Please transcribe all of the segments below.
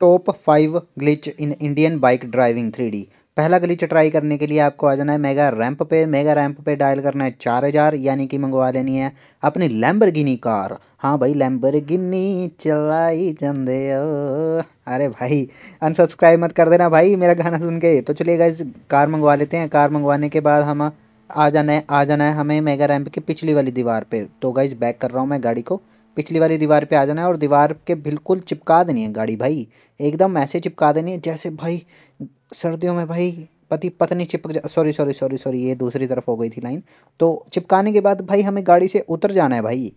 top five glitch in Indian bike driving three पहला glitch try करने के लिए आपको आ जाना है मेगा रैंप पे मेगा रैंप पे डायल करना है चार हज़ार यानी कि मंगवा लेनी है अपनी लैम्बर कार हाँ भाई गिनी चलाई चंदे अरे भाई अनसब्सक्राइब मत कर देना भाई मेरा गाना सुन के तो चलिए इस कार मंगवा लेते हैं कार मंगवाने के बाद हम आ जाना है आ जाना है हमें मेगा रैम्प की पिछली वाली दीवार पे तो गाइज बैक कर रहा हूँ मैं गाड़ी को पिछली वाली दीवार पे आ जाना है और दीवार के बिल्कुल चिपका देनी है गाड़ी भाई एकदम ऐसे चिपका देनी है जैसे भाई सर्दियों में भाई पति पत्नी चिपक जा सॉरी सॉरी सॉरी सॉरी ये दूसरी तरफ हो गई थी लाइन तो चिपकाने के बाद भाई हमें गाड़ी से उतर जाना है भाई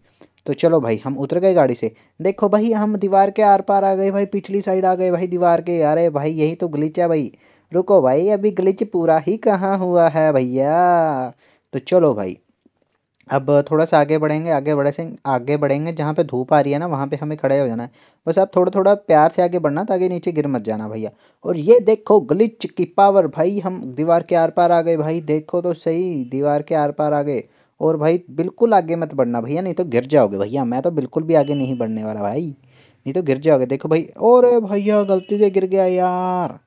तो चलो भाई हम उतर गए गाड़ी से देखो भाई हम दीवार के आर पार आ गए भाई पिछली साइड आ गए भाई दीवार के अरे भाई यही तो ग्लिच है भाई रुको भाई अभी ग्लिच पूरा ही कहाँ हुआ है भैया तो चलो भाई अब थोड़ा सा आगे बढ़ेंगे आगे बढ़े से आगे बढ़ेंगे जहाँ पे धूप आ रही है ना वहाँ पे हमें खड़े हो जाना है बस आप थोड़ा थोड़ा प्यार से आगे बढ़ना ताकि नीचे गिर मत जाना भैया और ये देखो ग्लिच की पावर भाई हम दीवार के आर पार आ गए भाई देखो तो सही दीवार के आर पार आ गए और भाई बिल्कुल आगे मत बढ़ना भैया नहीं तो गिर जाओगे भैया मैं तो बिल्कुल भी आगे नहीं बढ़ने वाला भाई नहीं तो गिर जाओगे देखो भाई और भैया गलती से गिर गया यार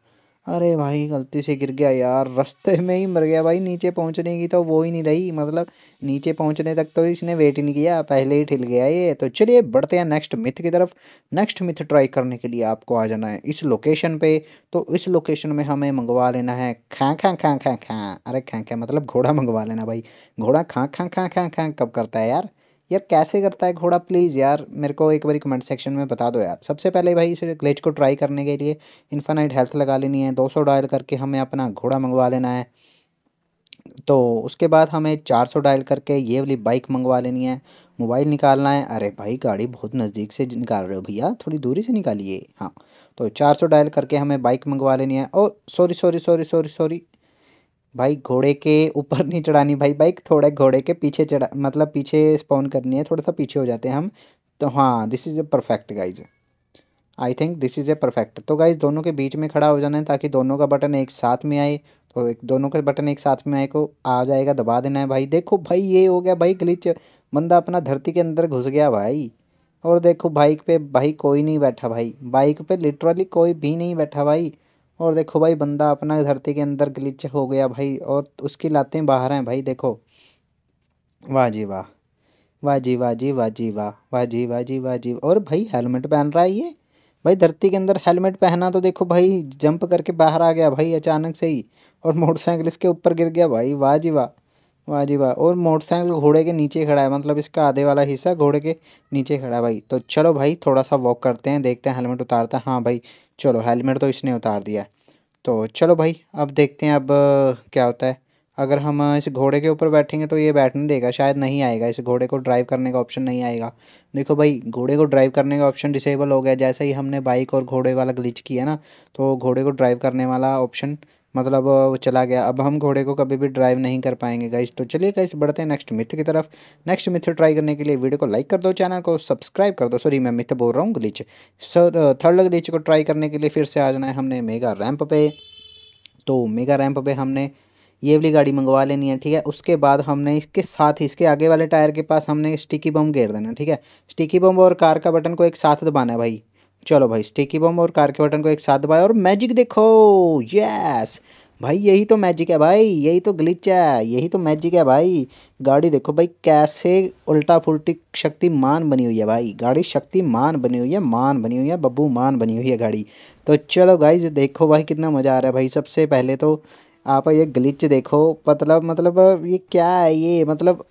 अरे भाई गलती से गिर गया यार रास्ते में ही मर गया भाई नीचे पहुंचने की तो वो ही नहीं रही मतलब नीचे पहुंचने तक तो इसने वेट ही नहीं किया पहले ही ठिल गया ये तो चलिए बढ़ते हैं नेक्स्ट मिथ की तरफ नेक्स्ट मिथ ट्राई करने के लिए आपको आ जाना है इस लोकेशन पे तो इस लोकेशन में हमें मंगवा लेना है खां खां खां खां खां अरे खां खां मतलब घोड़ा मंगवा लेना भाई घोड़ा खां खां खां खां खां कब करता है यार यार कैसे करता है घोड़ा प्लीज़ यार मेरे को एक बार कमेंट सेक्शन में बता दो यार सबसे पहले भाई इस ग्लिच को ट्राई करने के लिए इन्फानाइट हेल्थ लगा लेनी है दो डायल करके हमें अपना घोड़ा मंगवा लेना है तो उसके बाद हमें 400 डायल करके ये वाली बाइक मंगवा लेनी है मोबाइल निकालना है अरे भाई गाड़ी बहुत नज़दीक से निकाल रहे हो भैया थोड़ी दूरी से निकालिए हाँ तो 400 डायल करके हमें बाइक मंगवा लेनी है oh sorry sorry sorry sorry sorry भाई घोड़े के ऊपर नहीं चढ़ानी भाई बाइक थोड़े घोड़े के पीछे चढ़ा मतलब पीछे स्पॉन करनी है थोड़ा सा पीछे हो जाते हैं हम तो हाँ this is a perfect guys I think this is a perfect तो गाइज दोनों के बीच में खड़ा हो जाना है ताकि दोनों का बटन एक साथ में आए तो एक दोनों का बटन एक साथ में आए को आ जाएगा दबा देना है भाई देखो भाई ये हो गया भाई ग्लिच बंदा अपना धरती के अंदर घुस गया भाई और देखो बाइक पे भाई कोई नहीं बैठा भाई बाइक पे लिटरली कोई भी नहीं बैठा भाई और देखो भाई बंदा अपना धरती के अंदर ग्लिच हो गया भाई और उसकी लाते बाहर हैं भाई देखो वाह जी वाह वाह जी वाह जी वाह जी वाह वाह जी वाह जी वाह जी और भाई हेलमेट पहन रहा है ये भाई धरती के अंदर हेलमेट पहना तो देखो भाई जंप करके बाहर आ गया भाई अचानक से ही और मोटरसाइकिल इसके ऊपर गिर गया भाई वाह जी वाह वाह जी वाह और मोटरसाइकिल घोड़े के नीचे खड़ा है मतलब इसका आधे वाला हिस्सा घोड़े के नीचे खड़ा है भाई तो चलो भाई थोड़ा सा वॉक करते हैं देखते हैं हेलमेट उतारता है हाँ भाई चलो हेलमेट तो इसने उतार दिया तो चलो भाई अब देखते हैं अब क्या होता है अगर हम इस घोड़े के ऊपर बैठेंगे तो ये बैठने देगा शायद नहीं आएगा इस घोड़े को ड्राइव करने का ऑप्शन नहीं आएगा देखो भाई घोड़े को ड्राइव करने का ऑप्शन डिसेबल हो गया जैसे ही हमने बाइक और घोड़े वाला ग्लिच किया ना तो घोड़े को ड्राइव करने वाला ऑप्शन मतलब वो चला गया अब हम घोड़े को कभी भी ड्राइव नहीं कर पाएंगे गाइस तो चलिए गाइस बढ़ते हैं नेक्स्ट मिथ की तरफ नेक्स्ट मिथ ट्राई करने के लिए वीडियो को लाइक कर दो चैनल को सब्सक्राइब कर दो सॉरी मैं मिथ बोल रहा हूँ ग्लिच सो थर्ड ग्लिच को ट्राई करने के लिए फिर से आ जाना है हमने मेगा रैम्प पे तो मेगा रैम्प पे हमने ये वाली गाड़ी मंगवा लेनी है ठीक है उसके बाद हमने इसके साथ ही इसके आगे वाले टायर के पास हमने स्टिकी बम घेर देना ठीक है स्टिकी बम और कार का बटन को एक साथ दबाना है भाई चलो भाई स्टिकी बम और कार के बटन को एक साथ दबाए और मैजिक देखो यस भाई यही तो मैजिक है भाई यही तो ग्लिच है यही तो मैजिक है भाई गाड़ी देखो भाई कैसे उल्टा शक्ति शक्तिमान बनी हुई है भाई गाड़ी शक्तिमान बनी हुई है मान बनी हुई है बब्बू मान बनी हुई है गाड़ी तो चलो गाई देखो भाई कितना मज़ा आ रहा है भाई सबसे पहले तो आप ये ग्लिच देखो मतलब मतलब ये क्या है ये मतलब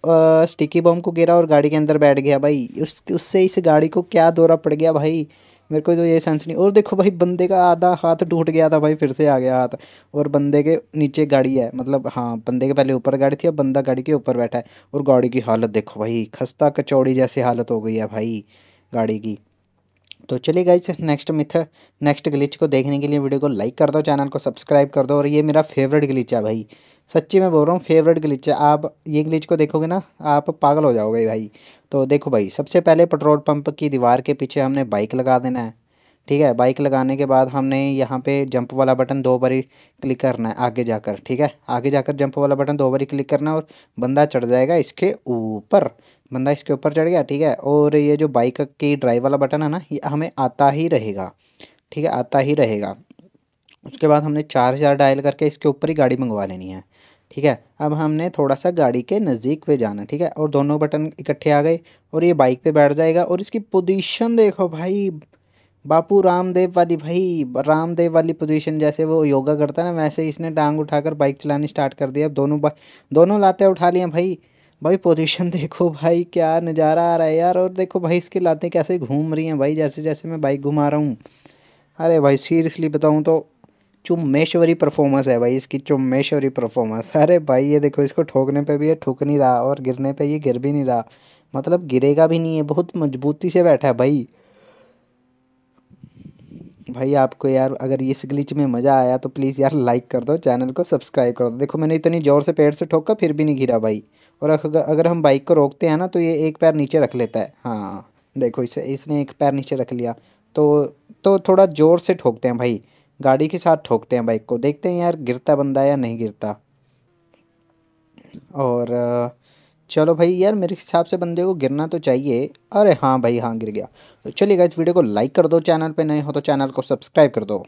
स्टिकी बम को गिरा और गाड़ी के अंदर बैठ गया भाई उस उससे इस गाड़ी को क्या दौरा पड़ गया भाई मेरे को तो ये सेंस नहीं और देखो भाई बंदे का आधा हाथ टूट गया था भाई फिर से आ गया हाथ और बंदे के नीचे गाड़ी है मतलब हाँ बंदे के पहले ऊपर गाड़ी थी अब बंदा गाड़ी के ऊपर बैठा है और गाड़ी की हालत देखो भाई खस्ता कचौड़ी जैसी हालत हो गई है भाई गाड़ी की तो चलिए guys next myth next glitch को देखने के लिए वीडियो को लाइक कर दो चैनल को सब्सक्राइब कर दो और ये मेरा फेवरेट ग्लिच है भाई सच्ची मैं बोल रहा हूँ फेवरेट ग्लिच है आप ये ग्लिच को देखोगे ना आप पागल हो जाओगे भाई तो देखो भाई सबसे पहले पेट्रोल पंप की दीवार के पीछे हमने बाइक लगा देना है ठीक है बाइक लगाने के बाद हमने यहाँ पे जंप वाला बटन दो बारी क्लिक करना है आगे जाकर ठीक है आगे जाकर जंप वाला बटन दो बारी क्लिक करना है और बंदा चढ़ जाएगा इसके ऊपर बंदा इसके ऊपर चढ़ गया ठीक है और ये जो बाइक की ड्राइव वाला बटन है ना ये हमें आता ही रहेगा ठीक है आता ही रहेगा उसके बाद हमने चार हज़ार डायल करके इसके ऊपर ही गाड़ी मंगवा लेनी है ठीक है अब हमने थोड़ा सा गाड़ी के नज़दीक पे जाना ठीक है और दोनों बटन इकट्ठे आ गए और ये बाइक पे बैठ जाएगा और इसकी पोजीशन देखो भाई बापू रामदेव वाली भाई रामदेव वाली पोजीशन जैसे वो योगा करता है ना वैसे इसने टांग उठाकर बाइक चलानी स्टार्ट कर दी अब दोनों दोनों लाते उठा लिए भाई भाई पोजीशन देखो भाई क्या नज़ारा आ रहा है यार और देखो भाई इसकी लातें कैसे घूम रही हैं भाई जैसे जैसे मैं बाइक घुमा रहा हूँ अरे भाई सीरियसली बताऊँ तो चुम्मेश्वरी परफॉर्मेंस है भाई इसकी चुम्मेश्वरी परफॉर्मेंस अरे भाई ये देखो इसको ठोकने पे भी ये ठुक नहीं रहा और गिरने पे ये गिर भी नहीं रहा मतलब गिरेगा भी नहीं है बहुत मजबूती से बैठा है भाई भाई आपको यार अगर इस ग्लिच में मज़ा आया तो प्लीज़ यार लाइक कर दो चैनल को सब्सक्राइब कर दो देखो मैंने इतनी ज़ोर से पैर से ठोका फिर भी नहीं घिरा भाई और अगर हम बाइक को रोकते हैं ना तो ये एक पैर नीचे रख लेता है हाँ देखो इसे इसने एक पैर नीचे रख लिया तो तो थोड़ा ज़ोर से ठोकते हैं भाई गाड़ी के साथ ठोकते हैं बाइक को देखते हैं यार गिरता बंदा या नहीं गिरता और चलो भाई यार मेरे हिसाब से बंदे को गिरना तो चाहिए अरे हाँ भाई हाँ गिर गया तो चलिए इस वीडियो को लाइक कर दो चैनल पे नए हो तो चैनल को सब्सक्राइब कर दो